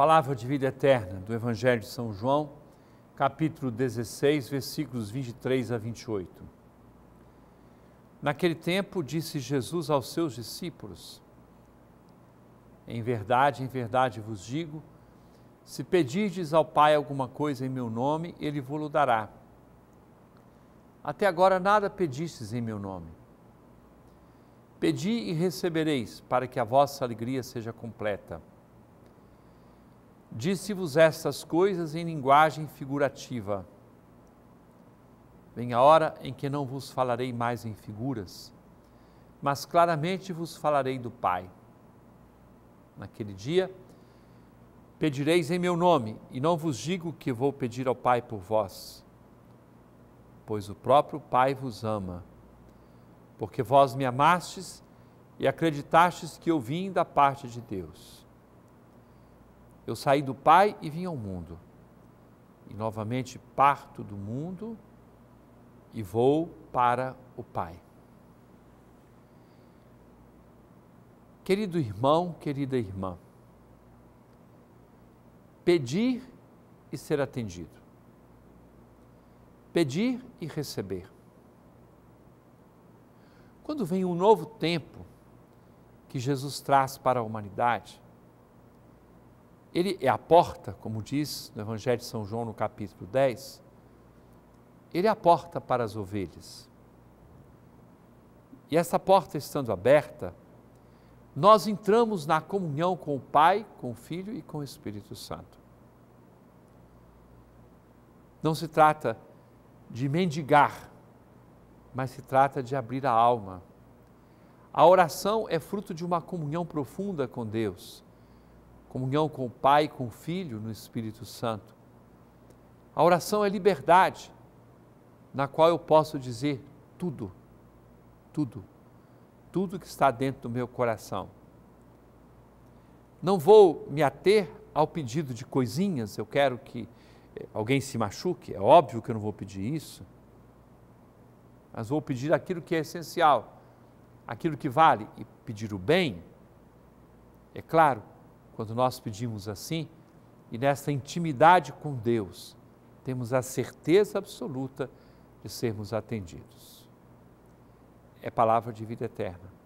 Palavra de vida eterna do Evangelho de São João, capítulo 16, versículos 23 a 28. Naquele tempo disse Jesus aos seus discípulos: Em verdade, em verdade vos digo, se pedirdes ao Pai alguma coisa em meu nome, ele vos dará. Até agora nada pedistes em meu nome. Pedi e recebereis, para que a vossa alegria seja completa. Disse-vos estas coisas em linguagem figurativa. Vem a hora em que não vos falarei mais em figuras, mas claramente vos falarei do Pai. Naquele dia, pedireis em meu nome, e não vos digo que vou pedir ao Pai por vós, pois o próprio Pai vos ama, porque vós me amastes e acreditastes que eu vim da parte de Deus. Eu saí do Pai e vim ao mundo. E novamente parto do mundo e vou para o Pai. Querido irmão, querida irmã, pedir e ser atendido, pedir e receber. Quando vem um novo tempo que Jesus traz para a humanidade, ele é a porta, como diz no Evangelho de São João, no capítulo 10, ele é a porta para as ovelhas. E essa porta estando aberta, nós entramos na comunhão com o Pai, com o Filho e com o Espírito Santo. Não se trata de mendigar, mas se trata de abrir a alma. A oração é fruto de uma comunhão profunda com Deus comunhão com o Pai, com o Filho, no Espírito Santo. A oração é liberdade, na qual eu posso dizer tudo, tudo, tudo que está dentro do meu coração. Não vou me ater ao pedido de coisinhas, eu quero que eh, alguém se machuque, é óbvio que eu não vou pedir isso, mas vou pedir aquilo que é essencial, aquilo que vale, e pedir o bem, é claro, quando nós pedimos assim, e nesta intimidade com Deus, temos a certeza absoluta de sermos atendidos. É palavra de vida eterna.